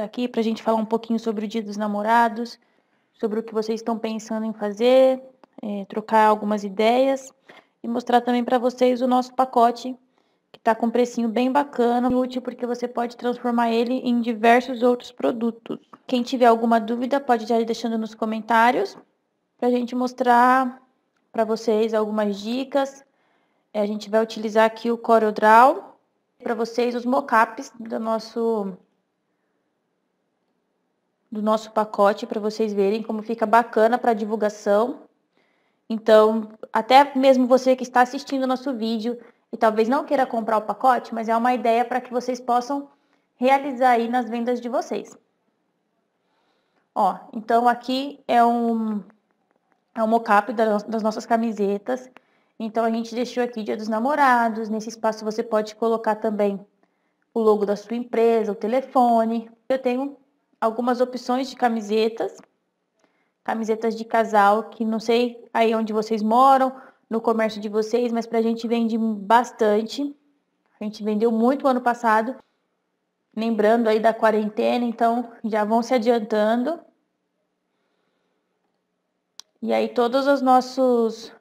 aqui para a gente falar um pouquinho sobre o Dia dos Namorados, sobre o que vocês estão pensando em fazer, é, trocar algumas ideias e mostrar também para vocês o nosso pacote, que está com um precinho bem bacana e útil porque você pode transformar ele em diversos outros produtos. Quem tiver alguma dúvida pode já ir deixando nos comentários para a gente mostrar para vocês algumas dicas. É, a gente vai utilizar aqui o CorelDRAW para vocês os mockups do nosso do nosso pacote para vocês verem como fica bacana para divulgação. Então, até mesmo você que está assistindo nosso vídeo e talvez não queira comprar o pacote, mas é uma ideia para que vocês possam realizar aí nas vendas de vocês. Ó, então aqui é um, é um mockup das nossas camisetas. Então, a gente deixou aqui Dia dos Namorados. Nesse espaço, você pode colocar também o logo da sua empresa, o telefone. Eu tenho algumas opções de camisetas, camisetas de casal, que não sei aí onde vocês moram, no comércio de vocês, mas para a gente vende bastante. A gente vendeu muito ano passado, lembrando aí da quarentena, então já vão se adiantando. E aí todas as nossos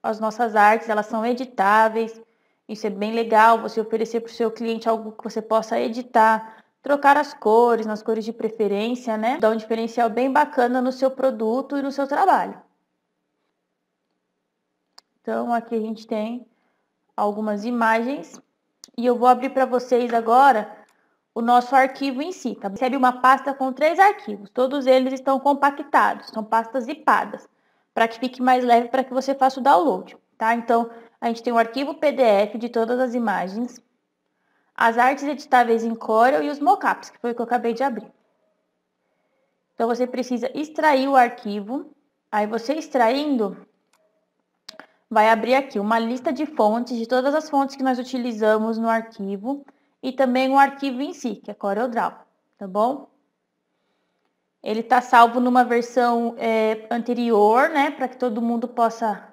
as nossas artes, elas são editáveis. Isso é bem legal, você oferecer para o seu cliente algo que você possa editar, trocar as cores, nas cores de preferência, né? Dá um diferencial bem bacana no seu produto e no seu trabalho. Então, aqui a gente tem algumas imagens e eu vou abrir para vocês agora o nosso arquivo em si. Tá? Recebe uma pasta com três arquivos, todos eles estão compactados, são pastas zipadas, para que fique mais leve para que você faça o download. Tá? Então, a gente tem o um arquivo PDF de todas as imagens, as artes editáveis em Corel e os mockups, que foi o que eu acabei de abrir. Então, você precisa extrair o arquivo. Aí, você extraindo, vai abrir aqui uma lista de fontes, de todas as fontes que nós utilizamos no arquivo. E também o arquivo em si, que é CorelDRAW, tá bom? Ele está salvo numa versão é, anterior, né? Para que todo mundo possa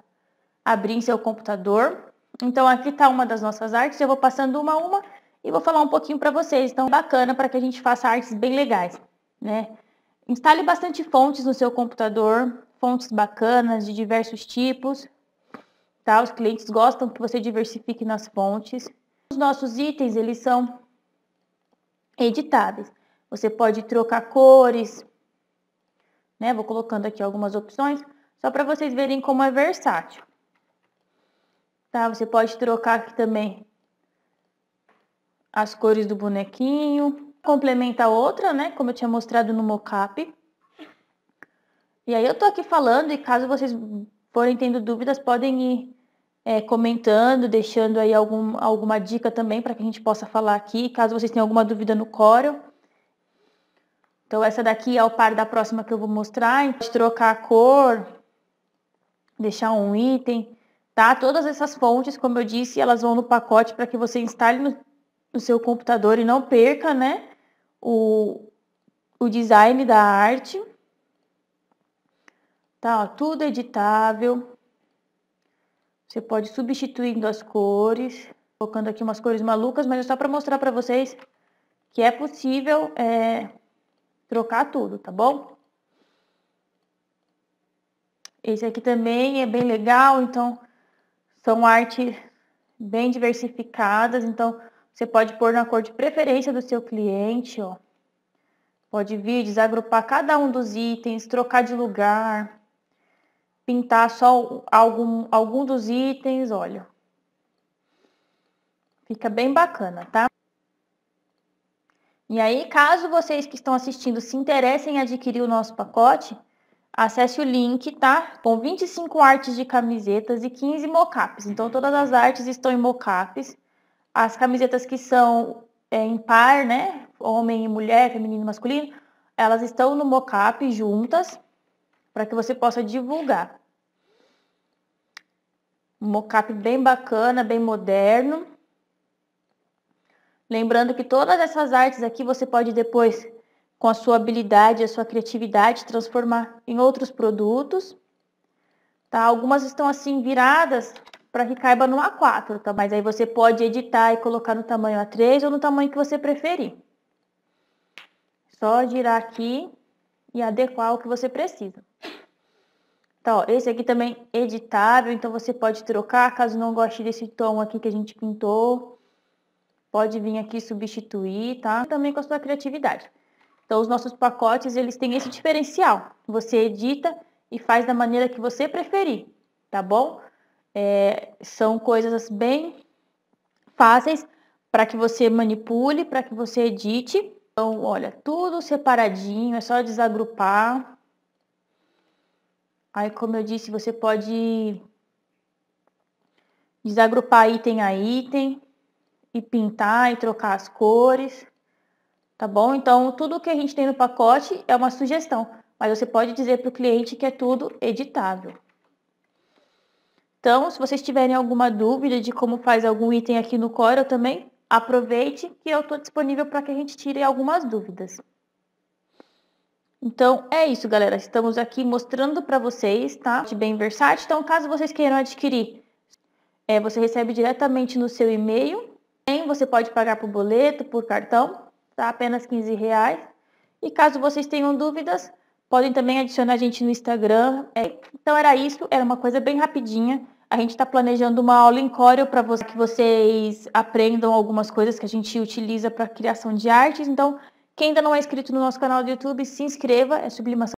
abrir em seu computador. Então, aqui está uma das nossas artes. Eu vou passando uma a uma e vou falar um pouquinho para vocês. Então, bacana para que a gente faça artes bem legais, né? Instale bastante fontes no seu computador, fontes bacanas de diversos tipos, tá? Os clientes gostam que você diversifique nas fontes. Os nossos itens, eles são editáveis. Você pode trocar cores, né? Vou colocando aqui algumas opções, só para vocês verem como é versátil. Tá? Você pode trocar aqui também as cores do bonequinho, complementa a outra, né, como eu tinha mostrado no mockup. E aí eu tô aqui falando e caso vocês forem tendo dúvidas, podem ir é, comentando, deixando aí algum, alguma dica também para que a gente possa falar aqui, caso vocês tenham alguma dúvida no Corel. Então essa daqui é o par da próxima que eu vou mostrar, então, trocar a cor, deixar um item, tá? Todas essas fontes, como eu disse, elas vão no pacote para que você instale no no seu computador e não perca, né? O, o design da arte. Tá, ó, tudo editável. Você pode substituindo as cores, colocando aqui umas cores malucas, mas é só para mostrar para vocês que é possível é, trocar tudo, tá bom? Esse aqui também é bem legal, então são artes bem diversificadas, então você pode pôr na cor de preferência do seu cliente, ó. Pode vir desagrupar cada um dos itens, trocar de lugar, pintar só algum, algum dos itens, olha. Fica bem bacana, tá? E aí, caso vocês que estão assistindo se interessem em adquirir o nosso pacote, acesse o link, tá? Com 25 artes de camisetas e 15 mockups. Então, todas as artes estão em mockups as camisetas que são é, em par, né? Homem e mulher, feminino e masculino, elas estão no mocap juntas para que você possa divulgar. Um mocap bem bacana, bem moderno. Lembrando que todas essas artes aqui você pode depois, com a sua habilidade, a sua criatividade, transformar em outros produtos. Tá? Algumas estão assim viradas para que caiba no A4, tá? Mas aí você pode editar e colocar no tamanho A3 ou no tamanho que você preferir. Só girar aqui e adequar o que você precisa. Tá, ó, esse aqui também é editável, então você pode trocar, caso não goste desse tom aqui que a gente pintou. Pode vir aqui substituir, tá? Também com a sua criatividade. Então, os nossos pacotes, eles têm esse diferencial. Você edita e faz da maneira que você preferir, tá bom? É, são coisas bem fáceis para que você manipule, para que você edite. Então, olha, tudo separadinho, é só desagrupar. Aí, como eu disse, você pode desagrupar item a item e pintar e trocar as cores, tá bom? Então, tudo que a gente tem no pacote é uma sugestão, mas você pode dizer para o cliente que é tudo editável. Então, se vocês tiverem alguma dúvida de como faz algum item aqui no Corel também, aproveite que eu estou disponível para que a gente tire algumas dúvidas. Então, é isso, galera. Estamos aqui mostrando para vocês, tá? Bem versátil. Então, caso vocês queiram adquirir, é, você recebe diretamente no seu e-mail. Você pode pagar por boleto, por cartão, tá? Apenas 15 reais. E caso vocês tenham dúvidas, podem também adicionar a gente no Instagram. É, então, era isso. Era uma coisa bem rapidinha. A gente está planejando uma aula em Corel para você, que vocês aprendam algumas coisas que a gente utiliza para criação de artes. Então, quem ainda não é inscrito no nosso canal do YouTube, se inscreva. É Sublimação